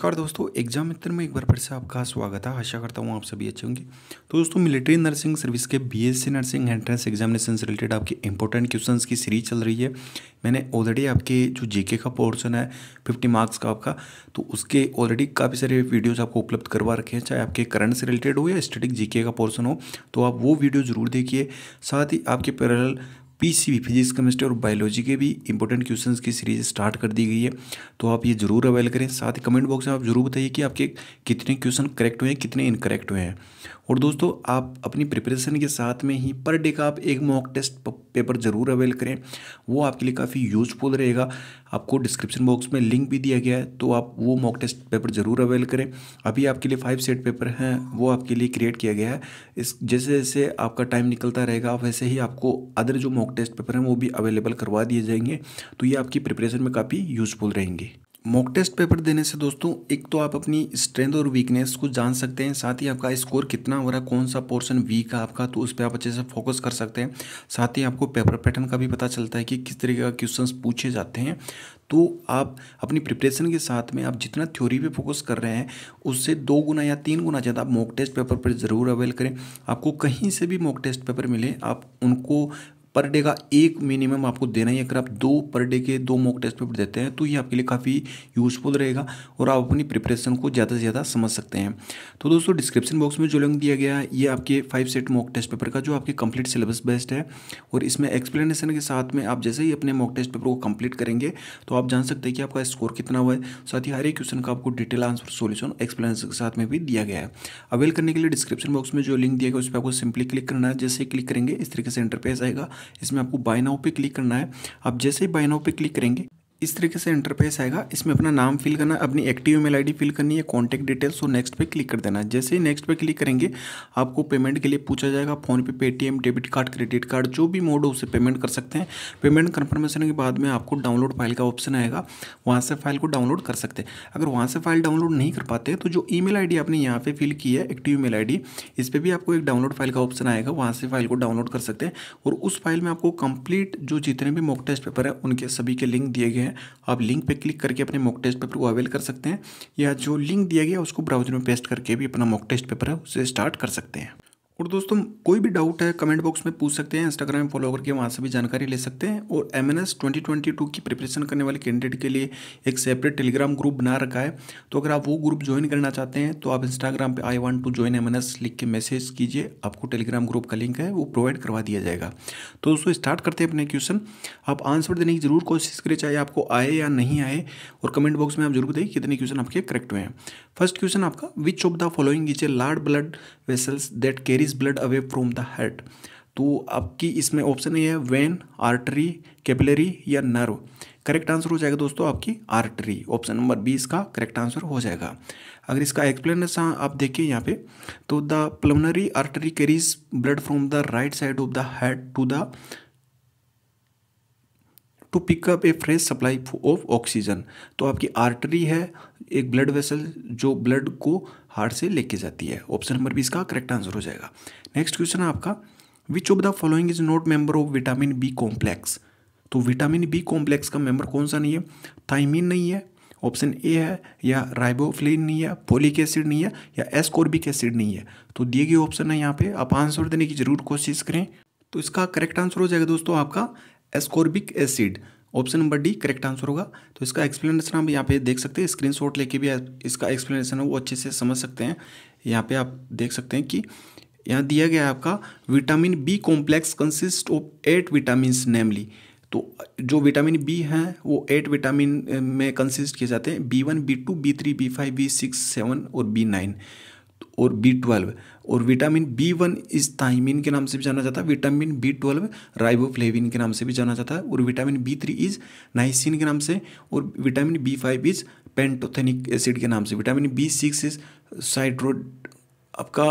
नमस्कार दोस्तों एग्जाम मित्र में एक बार फिर से आपका स्वागत है आशा करता हूँ आप सभी अच्छे होंगे तो दोस्तों मिलिट्री नर्सिंग सर्विस के बीएससी नर्सिंग एंट्रेंस एग्जामिनेशन से रिलेटेड आपके इंपॉर्टेंट क्वेश्चंस की सीरीज चल रही है मैंने ऑलरेडी आपके जो जीके का पोर्शन है फिफ्टी मार्क्स का आपका तो उसके ऑलरेडी काफ़ी सारे वीडियोज़ आपको उपलब्ध करवा रखे हैं चाहे आपके करंट से रिलेटेड हो या स्टेटिक जी का पोर्सन हो तो आप वो वीडियो ज़रूर देखिए साथ ही आपके पैरल पीसीबी फिजिक्स केमिस्ट्री और बायोलॉजी के भी इंपॉर्टेंट क्वेश्चन की सीरीज स्टार्ट कर दी गई है तो आप ये जरूर अवेल करें साथ ही कमेंट बॉक्स में आप जरूर बताइए कि आपके कितने क्वेश्चन करेक्ट हुए हैं कितने इनकरेक्ट हुए हैं और दोस्तों आप अपनी प्रिपरेशन के साथ में ही पर डे का आप एक मॉक टेस्ट पेपर ज़रूर अवेल करें वो आपके लिए काफ़ी यूजफुल रहेगा आपको डिस्क्रिप्शन बॉक्स में लिंक भी दिया गया है तो आप वो मॉक टेस्ट पेपर ज़रूर अवेल करें अभी आपके लिए फाइव सेट पेपर हैं वो आपके लिए क्रिएट किया गया है इस जैसे जैसे आपका टाइम निकलता रहेगा वैसे ही आपको अदर जो मॉक मॉक टेस्ट पेपर हैं वो भी अवेलेबल करवा दिए जाएंगे तो ये आपकी प्रिपरेशन में काफ़ी यूजफुल रहेंगे मॉक टेस्ट पेपर देने से दोस्तों एक तो आप अपनी स्ट्रेंथ और वीकनेस को जान सकते हैं साथ ही आपका स्कोर कितना हो रहा है कौन सा पोर्शन वीक है आपका तो उस पर आप अच्छे से फोकस कर सकते हैं साथ ही आपको पेपर पैटर्न का भी पता चलता है कि किस तरीके का क्वेश्चन पूछे जाते हैं तो आप अपनी प्रिपरेशन के साथ में आप जितना थ्योरी पे फोकस कर रहे हैं उससे दो गुना या तीन गुना ज़्यादा आप मॉक टेस्ट पेपर पर ज़रूर अवेल करें आपको कहीं से भी मॉक टेस्ट पेपर मिले आप उनको पर डे का एक मिनिमम आपको देना ही अगर आप दो पर डे के दो मॉक टेस्ट पेपर देते हैं तो ये आपके लिए काफ़ी यूज़फुल रहेगा और आप अपनी प्रिपरेशन को ज़्यादा से ज़्यादा समझ सकते हैं तो दोस्तों डिस्क्रिप्शन बॉक्स में जो लिंक दिया गया है ये आपके five set mock test paper का जो आपके कंप्लीट सिलेबस बेस्ट है और इसमें एक्सप्लेनेशन के साथ में आप जैसे ही अपने मॉक टेस्ट पेपर को कम्प्लीट करेंगे तो आप जान सकते हैं कि आपका स्कोर कितना हुआ है साथ ही हर एक क्वेश्चन का आपको डिटेल आंसर सोल्यूशन एक्सप्लेनेशन के साथ में भी दिया गया है अवेल करने के लिए डिस्क्रिप्शन बॉक्स में जो लिंक दिया गया उस पर आपको सिंपली क्लिक करना है जैसे क्लिक करेंगे इस तरीके से इंटरपेस आएगा इसमें आपको बाय नाउ पे क्लिक करना है आप जैसे ही बाय नाउ पे क्लिक करेंगे इस तरीके से इंटरफेस आएगा इसमें अपना नाम फिल करना अपनी एक्टिव ईमेल आईडी फिल करनी है कॉन्टैक्ट डिटेल्स और नेक्स्ट पे क्लिक कर देना जैसे ही नेक्स्ट पे क्लिक करेंगे आपको पेमेंट के लिए पूछा जाएगा फोन पे Paytm debit card credit card जो भी मोड हो उसे पेमेंट कर सकते हैं पेमेंट कन्फर्मेशन के बाद में आपको डाउनलोड फाइल का ऑप्शन आएगा वहाँ से फाइल को डाउनलोड कर सकते हैं अगर वहाँ से फाइल डाउनलोड नहीं कर पाते तो जो ई मेल आपने यहाँ पर फिल की है एक्टिव ई मेल इस पर भी आपको एक डाउनलोड फाइल का ऑप्शन आएगा वहाँ से फाइल को डाउनलोड कर सकते हैं और उस फाइल में आपको कंप्लीट जो जितने भी मॉक टेस्ट पेपर है उनके सभी के लिंक दिए गए हैं है आप लिंक पे क्लिक करके अपने मॉक टेस्ट पेपर को अवेल कर सकते हैं या जो लिंक दिया गया उसको ब्राउजर में पेस्ट करके भी अपना मॉक टेस्ट पेपर है उसे स्टार्ट कर सकते हैं और दोस्तों कोई भी डाउट है कमेंट बॉक्स में पूछ सकते हैं इंस्टाग्राम फॉलो करके वहाँ से भी जानकारी ले सकते हैं और M N S twenty twenty two की प्रिपरेशन करने वाले कैंडिडेट के लिए एक सेपरेट टेलीग्राम ग्रुप बना रखा है तो अगर आप वो ग्रुप ज्वाइन करना चाहते हैं तो आप इंस्टाग्राम पर I want to join M N S लिख के मैसेज कीजिए आपको टेलीग्राम ग्रुप का लिंक है वो प्रोवाइड करवा दिया जाएगा तो दोस्तों स्टार्ट करते हैं अपने क्वेश्चन आप आंसर देने की जरूर कोशिश करें चाहे आपको आए या नहीं आए और कमेंट बॉक्स में आप जरूर बताइए कितने क्वेश्चन आपके करेक्ट हुए हैं फर्स्ट क्वेश्चन आपका which of the following is a large blood vessels that carries is blood away from the heart तो आपकी इसमें ऑप्शन ये है वेन आर्टरी कैपिलरी या नर्व करेक्ट आंसर हो जाएगा दोस्तों आपकी आर्टरी ऑप्शन नंबर बी इसका करेक्ट आंसर हो जाएगा अगर इसका एक्सप्लेनेशन आप देखिए यहाँ पे तो the pulmonary artery carries blood from the right side of the head to the to pick up a fresh supply of oxygen तो आपकी आर्टरी है एक ब्लड वेसल जो ब्लड को हार्ट से लेके जाती है ऑप्शन नंबर भी इसका करेक्ट आंसर हो जाएगा नेक्स्ट क्वेश्चन है आपका which of the following is not member of vitamin B complex तो विटामिन बी कॉम्प्लेक्स का मेंबर कौन सा नहीं है थाइमिन नहीं है ऑप्शन ए है या राइबोफ्लिन नहीं है पोलिक एसिड नहीं है या एस्कोर्बिक एसिड नहीं है तो दिए गए ऑप्शन है यहाँ पे आप आंसर देने की जरूर कोशिश करें तो इसका करेक्ट आंसर हो जाएगा दोस्तों आपका ascorbic acid option number D correct answer होगा तो इसका एक्सप्लेनेशन आप यहाँ पे देख सकते हैं स्क्रीनशॉट लेके भी इसका एक्सप्लेनेशन है वो अच्छे से समझ सकते हैं यहाँ पे आप देख सकते हैं कि यहाँ दिया गया है आपका vitamin B complex consist of eight vitamin namely तो जो विटामिन बी हैं वो एट विटामिन में कंसिस्ट किए जाते हैं B one B two B three B five B six seven और बी नाइन और बी ट्वेल्व और vitamin B one is thiamine के नाम से भी जाना जाता है विटामिन बी ट्वेल्व राइबोफ्लेविन के नाम से भी जाना जाता है और vitamin B three is niacin के नाम से और vitamin B five is pantothenic acid के नाम से विटामिन बी सिक्स इज साइड्रोड आपका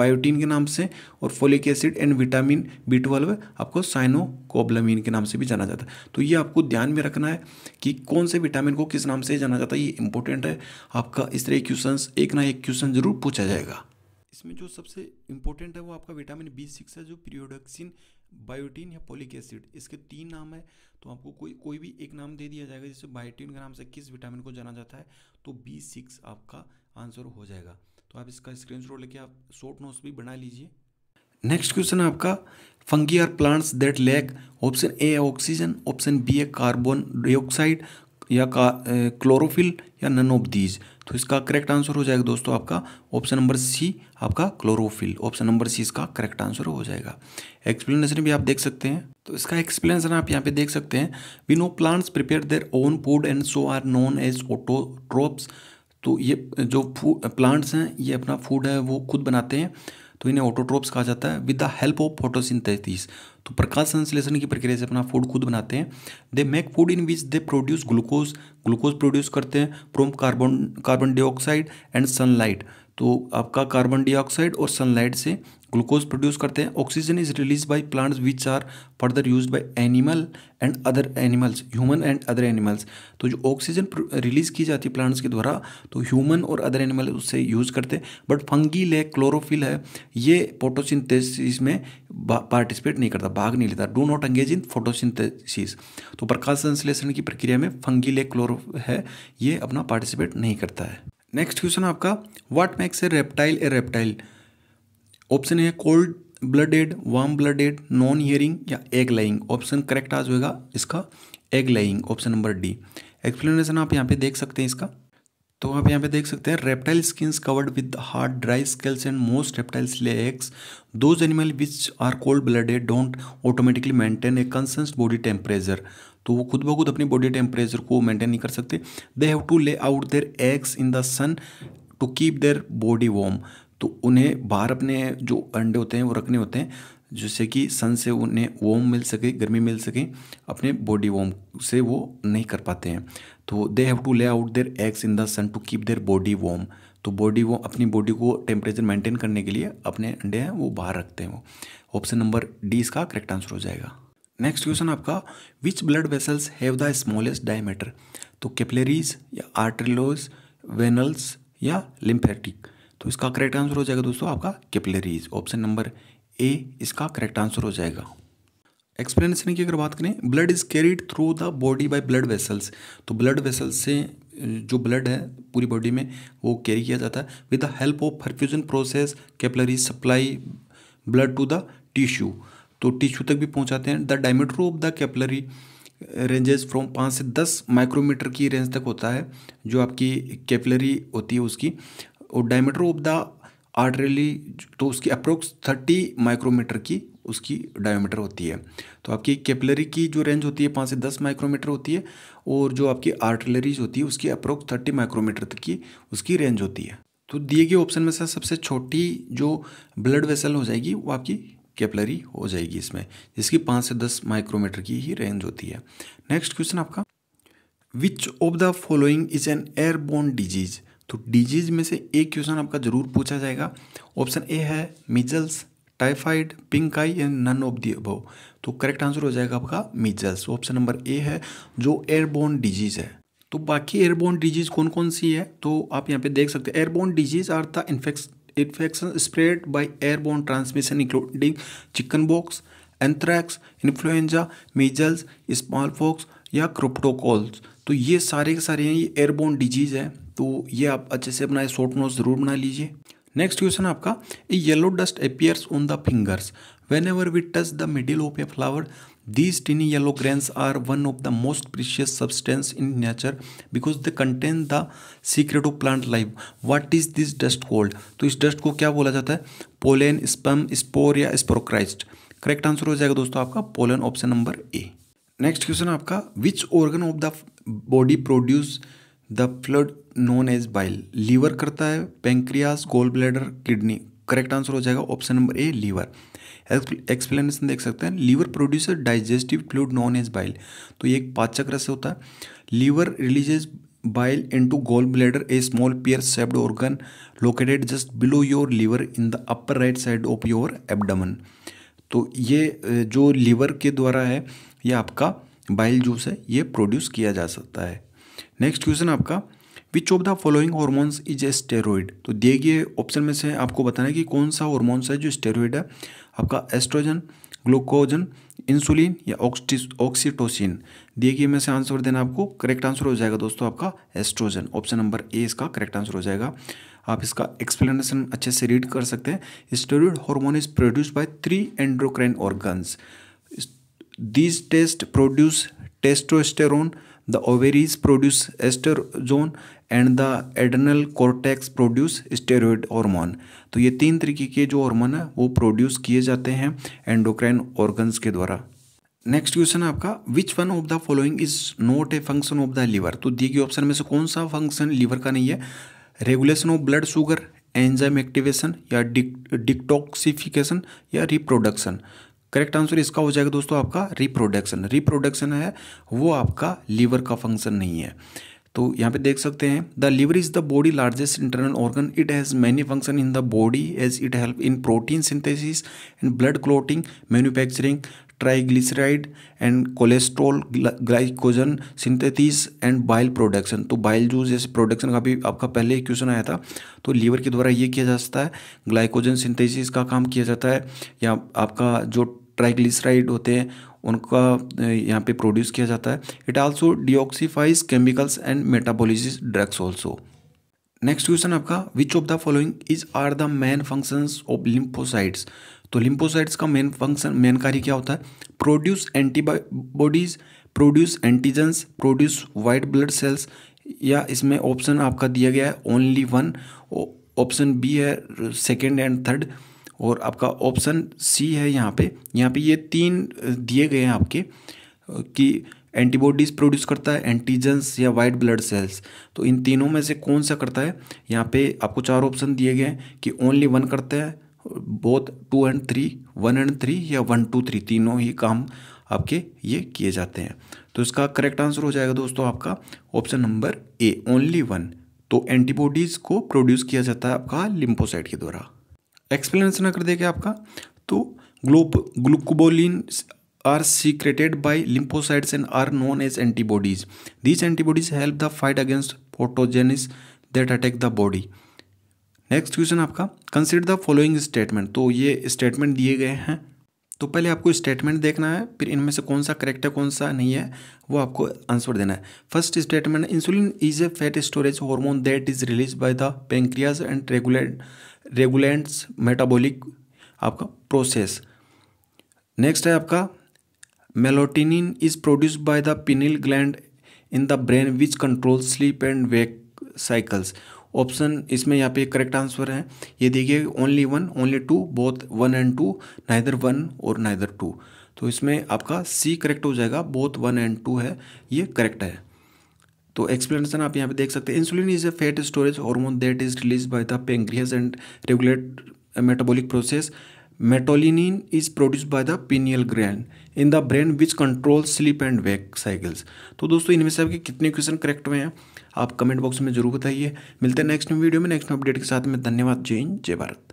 बायोटीन के नाम से और folic acid and vitamin B twelve आपको साइनोकोबलमिन के नाम से भी जाना जाता है तो ये आपको ध्यान में रखना है कि कौन से विटामिन को किस नाम से जाना जाता है ये इंपॉर्टेंट है आपका इस तरह क्वेश्चन एक ना एक क्वेश्चन जरूर पूछा जाएगा इसमें जो सबसे इंपॉर्टेंट है वो आपका विटामिन बी सिक्स है जो पीरियोडक्सिन बायोटीन या पोलिक एसिड इसके तीन नाम है तो आपको कोई कोई भी एक नाम दे दिया जाएगा जैसे बायोटिन का नाम से किस विटामिन को जाना जाता है तो बी सिक्स आपका आंसर हो जाएगा तो आप इसका स्क्रीन लेके आप शॉर्ट नोट्स भी बना लीजिए नेक्स्ट क्वेश्चन आपका fungi are plants that lack option A oxygen option B है कार्बन डाइऑक्साइड या का क्लोरोफिल या नन ऑफ दीज तो इसका करेक्ट आंसर हो जाएगा दोस्तों आपका ऑप्शन नंबर सी आपका क्लोरोफिल ऑप्शन नंबर सी इसका करेक्ट आंसर हो जाएगा एक्सप्लेनेशन भी आप देख सकते हैं तो इसका एक्सप्लेनेशन आप यहाँ पे देख सकते हैं we know plants prepare their own food and so are known as autotrophs तो ये जो प्लांट्स हैं ये अपना फूड है वो खुद बनाते हैं तो इन्हें ऑटोट्रोप्स कहा जाता है with the help of photosynthesis तो प्रकाश संश्लेषण की प्रक्रिया से अपना फूड खुद बनाते हैं they make food in which they produce glucose glucose produce करते हैं from carbon carbon dioxide and sunlight तो आपका कार्बन डाइऑक्साइड और सनलाइट से ग्लूकोज प्रोड्यूस करते हैं oxygen is release by plants which are further use by animal and other animals human and other animals तो जो ऑक्सीजन रिलीज की जाती है प्लांट्स के द्वारा तो ह्यूमन और अदर एनिमल उससे यूज़ करते हैं बट फंगी ले क्लोरोफिल है ये फोटोसिंथेसिस में पार्टिसिपेट नहीं करता भाग नहीं लेता do not engage in photosynthesis तो प्रकाश संश्लेषण की प्रक्रिया में फंगी ले क्लोरो है ये अपना पार्टिसिपेट नहीं करता है नेक्स्ट क्वेश्चन आपका what makes a reptile a reptile option है cold blooded warm blooded non hearing या एग लाइंग ऑप्शन करेक्ट आ जाएगा इसका egg laying option number D explanation आप यहाँ पे देख सकते हैं इसका तो आप यहाँ पे देख सकते हैं reptile skins covered with hard dry scales and most reptiles lay eggs those animal which are cold blooded don't automatically maintain a constant body temperature तो वो खुद ब खुद अपनी बॉडी टेम्परेचर को मेंटेन नहीं कर सकते they have to lay out their eggs in the sun to keep their body warm तो उन्हें बाहर अपने जो अंडे होते हैं वो रखने होते हैं जिससे कि सन से उन्हें वॉम मिल सके गर्मी मिल सके अपने बॉडी वॉम से वो नहीं कर पाते हैं तो they have to lay out their eggs in the sun to keep their body warm तो बॉडी वो अपनी बॉडी को टेम्परेचर मेंटेन करने के लिए अपने अंडे हैं वो बाहर रखते हैं वो ऑप्शन नंबर डी इसका करेक्ट आंसर हो जाएगा नेक्स्ट क्वेश्चन आपका which blood vessels have the smallest diameter तो कैपिलरीज या आर्टरीलोज वेनल्स या लिम्फेटिक तो इसका करेक्ट आंसर हो जाएगा दोस्तों आपका कैपिलरीज ऑप्शन नंबर ए इसका करेक्ट आंसर हो जाएगा एक्सप्लेनेशन की अगर बात करें blood is carried through the body by blood vessels तो ब्लड वेसल्स से जो ब्लड है पूरी बॉडी में वो कैरी किया जाता है with the help of perfusion process capillaries supply blood to the tissue तो टिश्यू तक भी पहुंचाते हैं the diameter of the capillary ranges from पाँच से दस माइक्रोमीटर की रेंज तक होता है जो आपकी कैपलरी होती है उसकी और डायमीटर ऑफ द आर्टरली तो उसकी अप्रोक्स थर्टी माइक्रोमीटर की उसकी डायोमीटर होती है तो आपकी कैपलरी की जो रेंज होती है पाँच से दस माइक्रोमीटर होती है और जो आपकी आर्टलरीज होती है उसकी अप्रोक्स थर्टी माइक्रोमीटर तक की उसकी रेंज होती है तो दिए गए ऑप्शन में से सबसे छोटी जो ब्लड वेसल हो जाएगी वो आपकी कैपलरी हो जाएगी इसमें जिसकी पाँच से दस माइक्रोमीटर की ही रेंज होती है नेक्स्ट क्वेश्चन आपका which of the following is an airborne disease तो डिजीज में से एक क्वेश्चन आपका जरूर पूछा जाएगा ऑप्शन ए है measles typhoid pink eye and none of the above तो करेक्ट आंसर हो जाएगा आपका मिजल्स ऑप्शन नंबर ए है जो एयरबोन डिजीज है तो बाकी एयरबोन डिजीज कौन कौन सी है तो आप यहाँ पे देख सकते हैं airborne disease are the infection infection spread by airborne transmission including chicken pox anthrax influenza measles small pox या क्रोप्टोकॉल्स तो ये सारे के सारे हैं ये एयरबोन डिजीज है तो ये आप अच्छे से अपना शॉर्ट नोट ज़रूर बना लीजिए नेक्स्ट क्वेश्चन आपका a yellow dust appears on the fingers whenever we touch the middle of a flower these tiny yellow grains are one of the most precious substance in nature because the contain the secret of plant life what is this dust called तो इस dust को क्या बोला जाता है pollen sperm spore या स्पोरोक्राइस्ट correct answer हो जाएगा दोस्तों आपका pollen option number A next question आपका which organ of the body produce the fluid known as bile liver करता है pancreas gall bladder kidney correct answer हो जाएगा option number A liver explanation देख सकते हैं liver produces digestive fluid known as bile तो ये एक पाचक रस होता है liver releases bile into gall bladder a small pear shaped organ located just below your liver in the upper right side of your abdomen तो ये जो लीवर के द्वारा है ये आपका बाइल जूस है ये प्रोड्यूस किया जा सकता है नेक्स्ट क्वेश्चन आपका which of the following hormones is a steroid तो दिए गए ऑप्शन में से आपको बताना है कि कौन सा हॉर्मोन्स है जो स्टेरॉइड है आपका एस्ट्रोजन ग्लूकोजन इंसुलिन या ऑक्सीटोसिन दिए गए में से आंसर देना आपको करेक्ट आंसर हो जाएगा दोस्तों आपका एस्ट्रोजन ऑप्शन नंबर ए इसका करेक्ट आंसर हो जाएगा आप इसका एक्सप्लेनेशन अच्छे से रीड कर सकते हैं steroid hormone is produced by three endocrine organs these testes produce testosterone The ovaries produce estrogen and the adrenal cortex produce steroid hormone तो ये तीन तरीके के जो हॉर्मोन है वो प्रोड्यूस किए जाते हैं एंडोक्राइन ऑर्गन्स के द्वारा नेक्स्ट क्वेश्चन आपका which one of the following is not a function of the liver तो दिए गए ऑप्शन में से कौन सा फंक्शन लीवर का नहीं है regulation of blood sugar enzyme activation या डिक डिक्टॉक्सिफिकेशन या रिप्रोडक्शन करेक्ट आंसर इसका हो जाएगा दोस्तों आपका रिप्रोडक्शन रिप्रोडक्शन है वो आपका लीवर का फंक्शन नहीं है तो यहाँ पे देख सकते हैं the liver is the body largest internal organ it has many function in the body as it help in protein synthesis and blood clotting manufacturing triglyceride and cholesterol glycogen synthesis and bile production तो bile juice जैसे production का भी आपका पहले एक question आया था तो लीवर के द्वारा ये किया जा सकता है ग्लाइकोजन सिंथेसिस का काम किया जाता है या आपका जो ट्राइग्लिसराइड होते हैं उनका यहाँ पे प्रोड्यूस किया जाता है it also detoxifies chemicals and metabolise drugs also next question आपका which of the following is are the main functions of lymphocytes तो लिम्फोसाइड्स का मेन फंक्शन मेन कार्य क्या होता है produce antibodies produce antigens produce white blood cells या इसमें option आपका दिया गया है ओनली वन ऑप्शन बी है सेकेंड एंड थर्ड और आपका ऑप्शन सी है यहाँ पे यहाँ पे ये तीन दिए गए हैं आपके कि एंटीबॉडीज़ प्रोड्यूस करता है एंटीजन्स या वाइट ब्लड सेल्स तो इन तीनों में से कौन सा करता है यहाँ पे आपको चार ऑप्शन दिए गए हैं कि ओनली वन करता है both two and three one and three या वन टू थ्री तीनों ही काम आपके ये किए जाते हैं तो इसका करेक्ट आंसर हो जाएगा दोस्तों आपका option number A only one तो एंटीबॉडीज़ को प्रोड्यूस किया जाता है आपका लिम्फोसाइट के द्वारा एक्सप्लेनेशन अगर देखें आपका तो glob globulin are secreted by lymphocytes and are known as antibodies these antibodies help the fight against pathogens that attack the body next question आपका कंसिडर द फॉलोइंग स्टेटमेंट तो ये स्टेटमेंट दिए गए हैं तो पहले आपको स्टेटमेंट देखना है फिर इनमें से कौन सा करेक्ट है कौन सा नहीं है वो आपको आंसर देना है first statement insulin is a fat storage hormone that is release by the pancreas and regulate regulates metabolic आपका प्रोसेस नेक्स्ट है आपका melatonin is produce by the pineal gland in the brain which control sleep and wake cycles option इसमें यहाँ पे correct answer है ये देखिए only one only two both one and two neither one और neither two तो इसमें आपका सी करेक्ट हो जाएगा बोथ वन एंड टू है ये करेक्ट है तो एक्सप्लेनेशन आप यहाँ पे देख सकते हैं insulin is a fat storage hormone that is release by the pancreas and regulate metabolic process melatonin is produce by the pineal gland in the brain which control sleep and wake cycles तो दोस्तों इनमें से आपके कितने question correct हुए हैं आप comment box में जरूर बताइए मिलते हैं नेक्स्ट वीडियो में नेक्स्ट अपडेट के साथ में धन्यवाद जय हिंद जय भारत